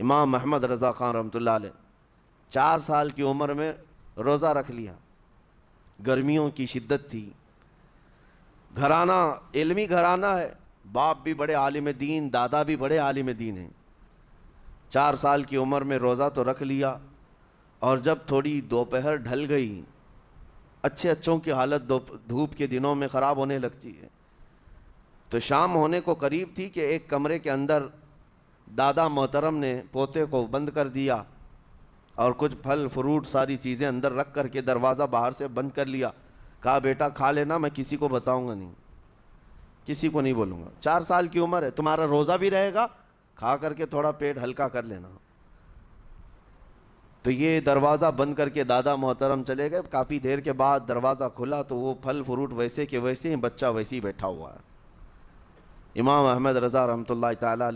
इमाम महमद रज़ा खान रमत चार साल की उम्र में रोज़ा रख लिया गर्मियों की शिद्दत थी घराना इलमी घराना है बाप भी बड़े आलिम दीन दादा भी बड़े आलिम दीन हैं चार साल की उम्र में रोज़ा तो रख लिया और जब थोड़ी दोपहर ढल गई अच्छे अच्छों की हालत धूप के दिनों में ख़राब होने लगती है तो शाम होने को करीब थी कि एक कमरे के अंदर दादा मोहतरम ने पोते को बंद कर दिया और कुछ फल फ्रूट सारी चीज़ें अंदर रख कर के दरवाज़ा बाहर से बंद कर लिया कहा बेटा खा लेना मैं किसी को बताऊंगा नहीं किसी को नहीं बोलूँगा चार साल की उम्र है तुम्हारा रोज़ा भी रहेगा खा करके थोड़ा पेट हल्का कर लेना तो ये दरवाज़ा बंद करके दादा मोहतरम चले गए काफ़ी देर के बाद दरवाज़ा खुला तो वो फल फ्रूट वैसे के वैसे ही बच्चा वैसे ही बैठा हुआ है इमाम अहमद रज़ा रहमत ला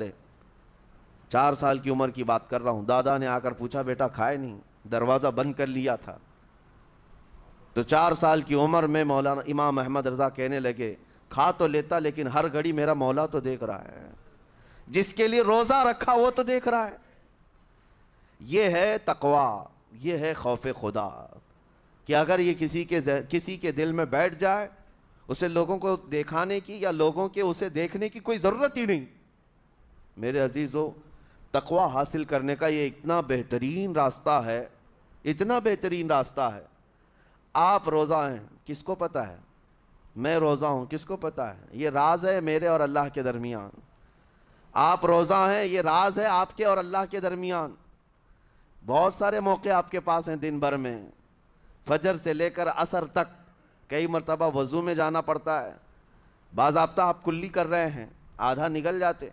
चार साल की उम्र की बात कर रहा हूँ दादा ने आकर पूछा बेटा खाए नहीं दरवाज़ा बंद कर लिया था तो चार साल की उम्र में मौलाना इमाम अहमद रज़ा कहने लगे खा तो लेता लेकिन हर घड़ी मेरा मौला तो देख रहा है जिसके लिए रोज़ा रखा वो तो देख रहा है ये है तकवा ये है खौफ खुदा कि अगर ये किसी के किसी के दिल में बैठ जाए उसे लोगों को दिखाने की या लोगों के उसे देखने की कोई ज़रूरत ही नहीं मेरे अजीज़ों तकवा हासिल करने का ये इतना बेहतरीन रास्ता है इतना बेहतरीन रास्ता है आप रोज़ा हैं किसको पता है मैं रोज़ा हूँ किसको पता है ये राज है मेरे और अल्लाह के दरमियान आप रोज़ा हैं ये राज है आपके और अल्लाह के दरमियान बहुत सारे मौके आपके पास हैं दिन भर में फजर से लेकर असर तक कई मरतबा वज़ू में जाना पड़ता है बाबा आप कुल्ली कर रहे हैं आधा निकल जाते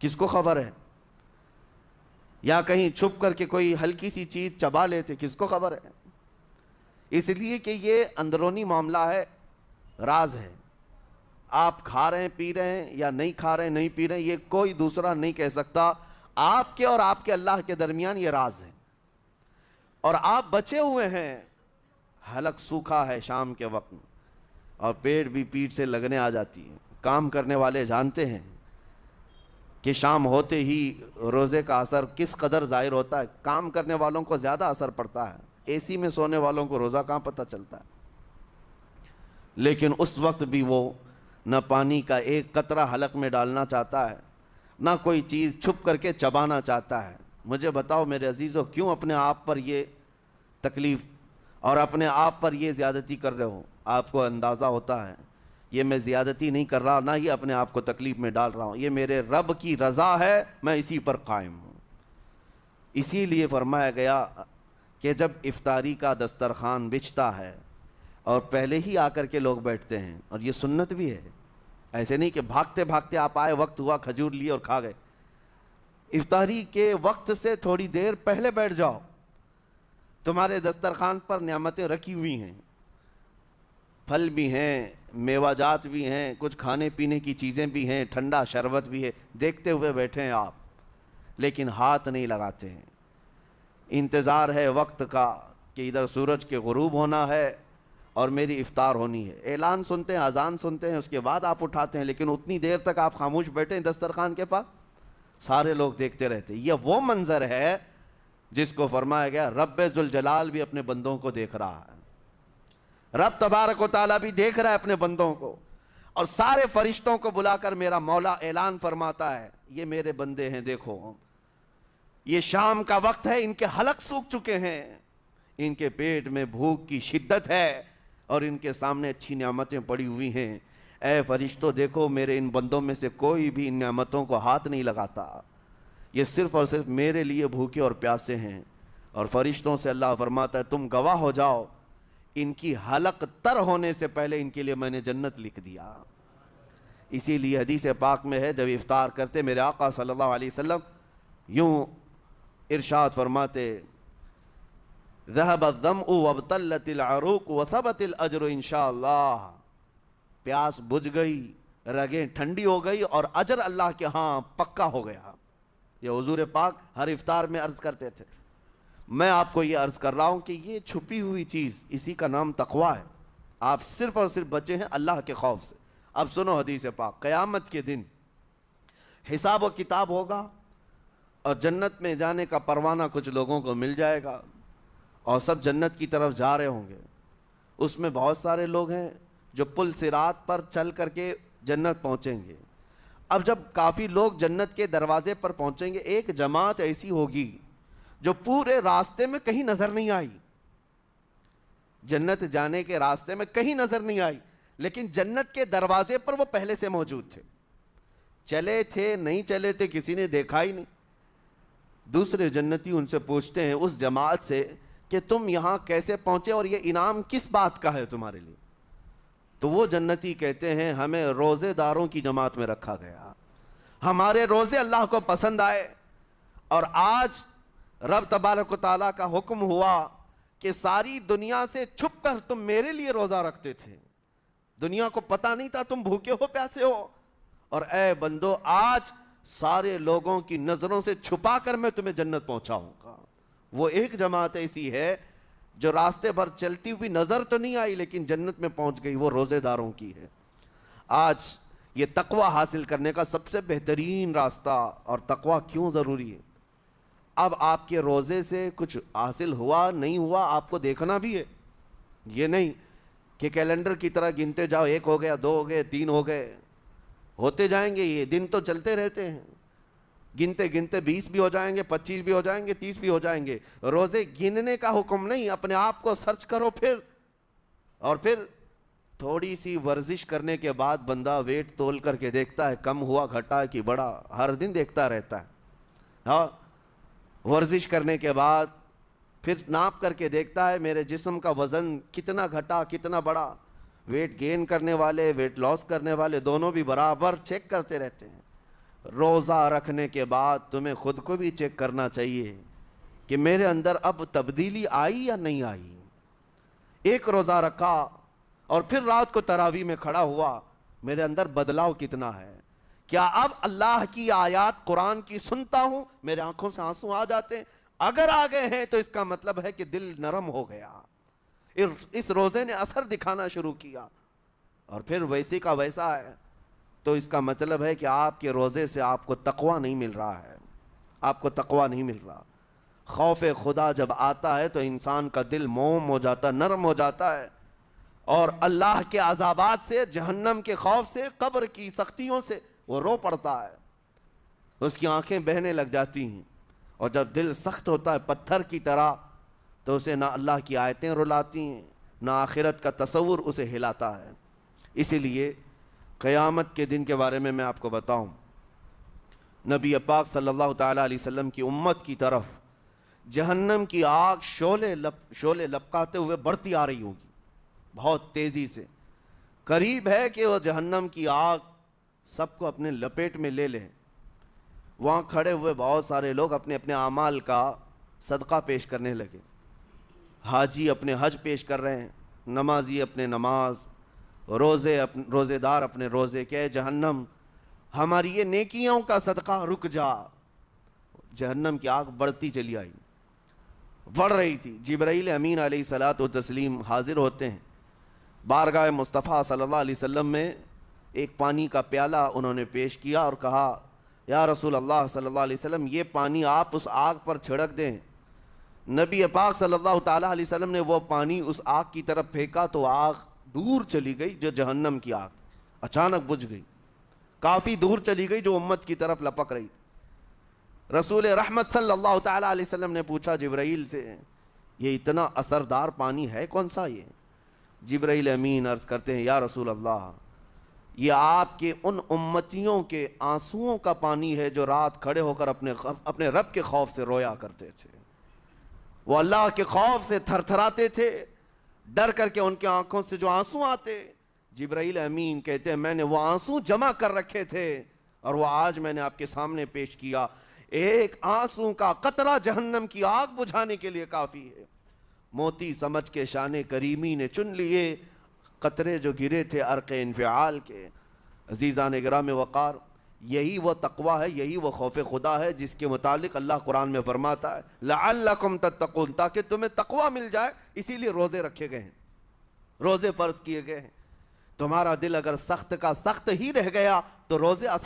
किसको खबर है या कहीं छुप करके कोई हल्की सी चीज़ चबा लेते किसको खबर है इसलिए कि ये अंदरूनी मामला है राज है आप खा रहे हैं पी रहे हैं या नहीं खा रहे हैं नहीं पी रहे हैं ये कोई दूसरा नहीं कह सकता आपके और आपके अल्लाह के दरमियान ये राज है और आप बचे हुए हैं हलक सूखा है शाम के वक्त में और पेट भी पीठ से लगने आ जाती है काम करने वाले जानते हैं कि शाम होते ही रोज़े का असर किस कदर ज़ाहिर होता है काम करने वालों को ज़्यादा असर पड़ता है एसी में सोने वालों को रोज़ा कहाँ पता चलता है लेकिन उस वक्त भी वो न पानी का एक कतरा हलक में डालना चाहता है ना कोई चीज़ छुप करके चबाना चाहता है मुझे बताओ मेरे अजीज़ों क्यों अपने आप पर ये तकलीफ़ और अपने आप पर ये ज़्यादती कर रहे हो आपको अंदाज़ा होता है ये मैं ज़्यादती नहीं कर रहा ना ही अपने आप को तकलीफ़ में डाल रहा हूँ ये मेरे रब की रज़ा है मैं इसी पर कायम हूँ इसीलिए फरमाया गया कि जब इफ्तारी का दस्तरखान बिछता है और पहले ही आकर के लोग बैठते हैं और ये सुन्नत भी है ऐसे नहीं कि भागते भागते आप आए वक्त हुआ खजूर लिए और खा गए इफ्तारी के वक्त से थोड़ी देर पहले बैठ जाओ तुम्हारे दस्तरखान पर नियामतें रखी हुई हैं फल भी हैं मेवाजात भी हैं कुछ खाने पीने की चीज़ें भी हैं ठंडा शरबत भी है देखते हुए बैठे हैं आप लेकिन हाथ नहीं लगाते हैं इंतज़ार है वक्त का कि इधर सूरज के गरूब होना है और मेरी इफ़ार होनी है ऐलान सुनते हैं अजान सुनते हैं उसके बाद आप उठाते हैं लेकिन उतनी देर तक आप खामोश बैठे हैं दस्तरखान के पास सारे लोग देखते रहते हैं यह वो मंज़र है जिसको फरमाया गया रब्बे जलाल भी अपने बंदों को देख रहा है रब तबारक ताला भी देख रहा है अपने बंदों को और सारे फरिश्तों को बुलाकर मेरा मौला ऐलान फरमाता है ये मेरे बंदे हैं देखो ये शाम का वक्त है इनके हलक सूख चुके हैं इनके पेट में भूख की शिद्दत है और इनके सामने अच्छी नियामतें पड़ी हुई हैं ऐ फरिश्तों देखो मेरे इन बंदों में से कोई भी इन नियामतों को हाथ नहीं लगाता ये सिर्फ़ और सिर्फ मेरे लिए भूखे और प्यासे हैं और फरिश्तों से अल्लाह फरमाता है तुम गवाह हो जाओ इनकी हलक तर होने से पहले इनके लिए मैंने जन्नत लिख दिया इसीलिए हदीस पाक में है जब इफ्तार करते मेरे आका सल्लल्लाहु अलैहि वसल्लम यूं इरशाद फरमाते जहबम वबतलतिलरूक अजर इनशा प्यास बुझ गई रगें ठंडी हो गई और अजर अल्लाह के हाँ पक्का हो गया ये हजूर पाक हर इफ्तार में अर्ज़ करते थे मैं आपको ये अर्ज़ कर रहा हूँ कि ये छुपी हुई चीज़ इसी का नाम तकवा है आप सिर्फ़ और सिर्फ बचे हैं अल्लाह के खौफ से अब सुनो हदीस पाक क़यामत के दिन हिसाब व किताब होगा और जन्नत में जाने का परवाना कुछ लोगों को मिल जाएगा और सब जन्नत की तरफ जा रहे होंगे उसमें बहुत सारे लोग हैं जो पुल सिरात पर चल करके जन्नत पहुँचेंगे अब जब काफ़ी लोग जन्नत के दरवाजे पर पहुँचेंगे एक जमात ऐसी होगी जो पूरे रास्ते में कहीं नजर नहीं आई जन्नत जाने के रास्ते में कहीं नजर नहीं आई लेकिन जन्नत के दरवाजे पर वो पहले से मौजूद थे चले थे नहीं चले थे किसी ने देखा ही नहीं दूसरे जन्नती उनसे पूछते हैं उस जमात से कि तुम यहां कैसे पहुंचे और ये इनाम किस बात का है तुम्हारे लिए तो वो जन्नती कहते हैं हमें रोज़ेदारों की जमात में रखा गया हमारे रोज़े अल्लाह को पसंद आए और आज रब तबारक ताली का हुक्म हुआ कि सारी दुनिया से छुप कर तुम मेरे लिए रोज़ा रखते थे दुनिया को पता नहीं था तुम भूखे हो प्यासे हो और ए बंदो आज सारे लोगों की नज़रों से छुपा कर मैं तुम्हें जन्नत पहुंचाऊंगा वो एक जमात ऐसी है जो रास्ते भर चलती हुई नज़र तो नहीं आई लेकिन जन्नत में पहुंच गई वो रोज़ेदारों की है आज ये तकवा हासिल करने का सबसे बेहतरीन रास्ता और तकवा क्यों ज़रूरी है अब आपके रोज़े से कुछ हासिल हुआ नहीं हुआ आपको देखना भी है ये नहीं कि कैलेंडर की तरह गिनते जाओ एक हो गया दो हो गए तीन हो गए होते जाएंगे ये दिन तो चलते रहते हैं गिनते गिनते बीस भी हो जाएंगे पच्चीस भी हो जाएंगे तीस भी हो जाएंगे रोज़े गिनने का हुक्म नहीं अपने आप को सर्च करो फिर और फिर थोड़ी सी वर्जिश करने के बाद बंदा वेट तोल करके देखता है कम हुआ घटा कि बड़ा हर दिन देखता रहता है हाँ वर्जिश करने के बाद फिर नाप करके देखता है मेरे जिस्म का वज़न कितना घटा कितना बड़ा वेट गेन करने वाले वेट लॉस करने वाले दोनों भी बराबर चेक करते रहते हैं रोज़ा रखने के बाद तुम्हें खुद को भी चेक करना चाहिए कि मेरे अंदर अब तब्दीली आई या नहीं आई एक रोज़ा रखा और फिर रात को तरावी में खड़ा हुआ मेरे अंदर बदलाव कितना है क्या अब अल्लाह की आयात कुरान की सुनता हूं मेरे आंखों से आंसू आ जाते हैं अगर आ गए हैं तो इसका मतलब है कि दिल नरम हो गया इस रोज़े ने असर दिखाना शुरू किया और फिर वैसे का वैसा है तो इसका मतलब है कि आपके रोज़े से आपको तकवा नहीं मिल रहा है आपको तकवा नहीं मिल रहा खौफ खुदा जब आता है तो इंसान का दिल मोम हो जाता नरम हो जाता है और अल्लाह के आजाबाद से जहन्नम के खौफ से कब्र की सख्तियों से वो रो पड़ता है उसकी आंखें बहने लग जाती हैं और जब दिल सख्त होता है पत्थर की तरह तो उसे ना अल्लाह की आयतें रुलाती हैं ना आखिरत का तस्वुर उसे हिलाता है इसीलिए क़यामत के दिन के बारे में मैं आपको बताऊं नबी पाक सल्लल्लाहु अलैहि वसल्लम की उम्मत की तरफ जहन्नम की आग शोले लप शोले लपकाते हुए बढ़ती आ रही होगी बहुत तेज़ी से करीब है कि वह जहन्नम की आग सबको अपने लपेट में ले लें वहाँ खड़े हुए बहुत सारे लोग अपने अपने अमाल का सदका पेश करने लगे हाजी अपने हज पेश कर रहे हैं नमाजी अपने नमाज रोज़े अपने रोज़ेदार अपने रोज़े के जहन्नम हमारी ये नेकियों का सदका रुक जा जहन्नम की आग बढ़ती चली आई बढ़ रही थी जबराइल अमीन आली व तस्लीम हाजिर होते हैं बारगाह मुस्तफ़ा सल्लल्लाहु अलैहि वसल्लम में एक पानी का प्याला उन्होंने पेश किया और कहा या रसूल अल्लाह सल्लल्लाहु अलैहि वसल्लम ये पानी आप उस आग पर छिड़क दें नबी पाक सल्लल्लाहु अलैहि वसल्लम ने वो पानी उस आग की तरफ फेंका तो आग दूर चली गई जो जहन्नम की आग अचानक बुझ गई काफ़ी दूर चली गई जो उम्मत की तरफ लपक रही थी रसूल रहमत सल्लल्लाहु अलैहि वसल्लम ने पूछा जबराइल से ये इतना असरदार पानी है कौन सा ये ज़िब्राइल अमीन अर्ज़ करते हैं या रसूल अल्लाह ये आपके उन उम्मतियों के आंसुओं का पानी है जो रात खड़े होकर अपने अपने रब के खौफ से रोया करते थे वो अल्लाह के खौफ से थरथराते थे डर करके उनके आंखों से जो आंसू आते जिब्राइल अमीन कहते हैं मैंने वो आंसू जमा कर रखे थे और वो आज मैंने आपके सामने पेश किया एक आंसू का कतरा जहन्नम की आग बुझाने के लिए काफ़ी है मोती समझ के शान करीमी ने चुन लिए कतरे जो गिरे थे अर्क इनफ़ाल के अजीज़ान ग्राम वक़ार यही वह तकवा है यही वह खौफ खुदा है जिसके मुतालिक अल्लाह कुरान में फरमाता है लाकुम तकून ताकि तुम्हें तकवा मिल जाए इसीलिए रोज़े रखे गए हैं रोज़े फ़र्ज़ किए गए हैं तुम्हारा दिल अगर सख्त का सख्त ही रह गया तो रोज़े असर